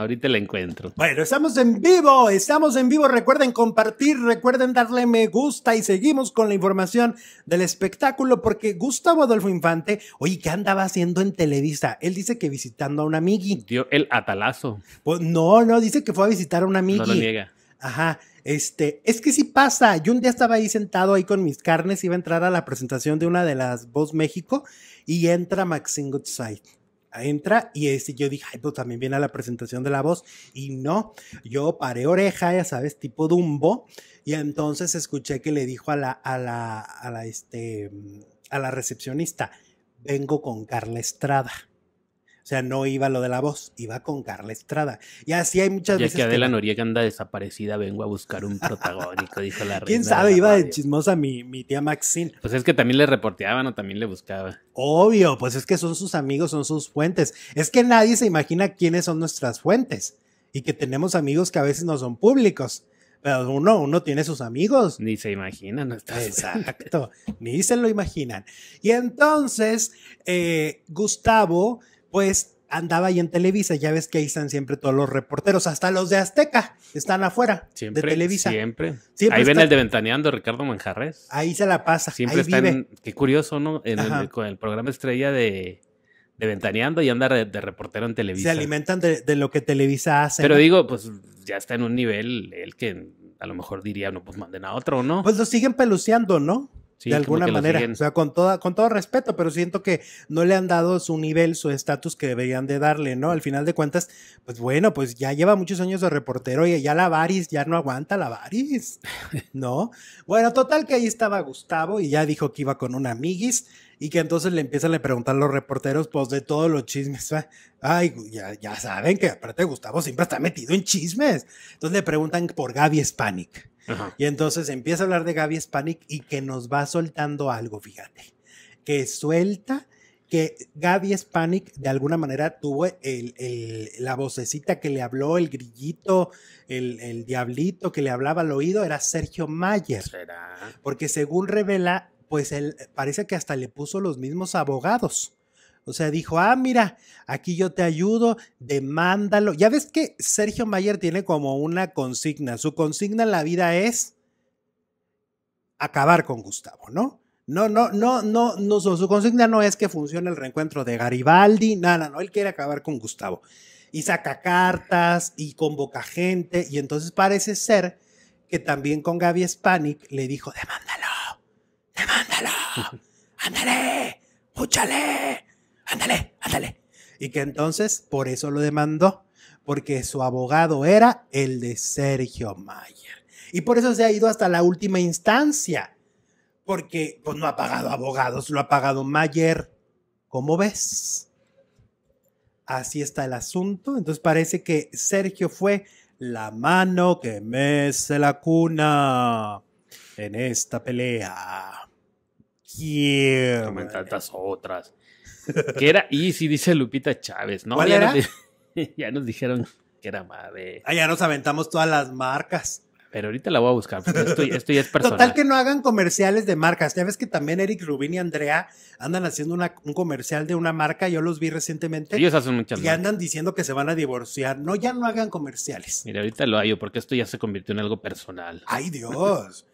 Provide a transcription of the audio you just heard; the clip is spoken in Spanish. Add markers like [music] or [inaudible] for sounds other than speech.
Ahorita la encuentro. Bueno, estamos en vivo, estamos en vivo. Recuerden compartir, recuerden darle me gusta y seguimos con la información del espectáculo porque Gustavo Adolfo Infante, oye, ¿qué andaba haciendo en Televisa? Él dice que visitando a un amigui. Dio el atalazo. Pues no, no, dice que fue a visitar a un amigui. No lo niega. Ajá, este, es que sí pasa. Yo un día estaba ahí sentado ahí con mis carnes, iba a entrar a la presentación de una de las Voz México y entra Maxine Goodside entra y este, yo dije, ay, pues también viene a la presentación de la voz. Y no, yo paré oreja, ya sabes, tipo Dumbo. Y entonces escuché que le dijo a la, a la, a la, este, a la recepcionista, vengo con Carla Estrada sea, no iba lo de la voz, iba con Carla Estrada. Y así hay muchas veces. Ya que Adela Noriega anda desaparecida, vengo a buscar un protagónico, dijo la [laughs] reina. ¿Quién sabe? iba de chismosa mi, tía Maxine. Pues es que también le reporteaban o también le buscaba. Obvio, pues es que son sus amigos, son sus fuentes. Es que nadie se imagina quiénes son nuestras fuentes y que tenemos amigos que a veces no son públicos. Pero uno, uno tiene sus amigos. Ni se imaginan. ¿no? Exacto, ni se lo imaginan. Y entonces, eh, Gustavo pues andaba ahí en Televisa, ya ves que ahí están siempre todos los reporteros, hasta los de Azteca, están afuera de Televisa. Siempre. siempre ahí ven el de Ventaneando, Ricardo Manjarres. Ahí se la pasa. Siempre está qué curioso, ¿no? En el, con el programa estrella de, Ventaneando y anda de, reportero en Televisa. Se alimentan de, lo que Televisa hace. Pero digo, pues ya está en un nivel el que a lo mejor diría, no, pues manden a otro, ¿no? Pues lo siguen peluceando, ¿no? de alguna manera. O sea, con, toda, con todo respeto, pero siento que no le han dado su nivel, su estatus que deberían de darle, ¿no? Al final de cuentas, pues bueno, pues ya lleva muchos años de reportero y ya la Varis ya no aguanta la Varis, [laughs] ¿no? Bueno, total que ahí estaba Gustavo y ya dijo que iba con una amiguis y que entonces le empiezan a preguntar a los reporteros, pues de todos los chismes. ¿eh? Ay, ya, ya saben que aparte Gustavo siempre está metido en chismes. Entonces le preguntan por Gaby Spanik. Y entonces empieza a hablar de Gaby Spanik y que nos va soltando algo, fíjate, que suelta que Gaby Spanik de alguna manera tuvo la vocecita que le habló, el grillito, el, diablito que le hablaba al oído, era Sergio Mayer. Porque según revela, pues él parece que hasta le puso los mismos abogados o sea, dijo, ah, mira, aquí yo te ayudo, demándalo. Ya ves que Sergio Mayer tiene como una consigna. Su consigna en la vida es acabar con Gustavo, ¿no? No, no, no, no, no su consigna no es que funcione el reencuentro de Garibaldi, nada, no, él quiere acabar con Gustavo. Y saca cartas y convoca gente, y entonces parece ser que también con Gaby Spanik le dijo, demándalo, demándalo, ándale, úchale ándale, ándale. Y que entonces por eso lo demandó, porque su abogado era el de Sergio Mayer. Y por eso se ha ido hasta la última instancia, porque pues, no ha pagado abogados, lo ha pagado Mayer. ¿Cómo ves? Así está el asunto. Entonces parece que Sergio fue la mano que mece la cuna en esta pelea. en tantas otras que era si dice Lupita Chávez, ¿no? [laughs] ya, Nos dijeron que era madre. Ah, ya nos aventamos todas las marcas. Pero ahorita la voy a buscar, estoy esto, ya es personal. Total que no hagan comerciales de marcas. Ya ves que también Eric Rubín y Andrea andan haciendo un comercial de una marca, yo los vi recientemente. Ellos hacen muchas Y andan diciendo que se van a divorciar. No, ya no hagan comerciales. Mira, ahorita lo hallo, porque esto ya se convirtió en algo personal. ¡Ay, Dios!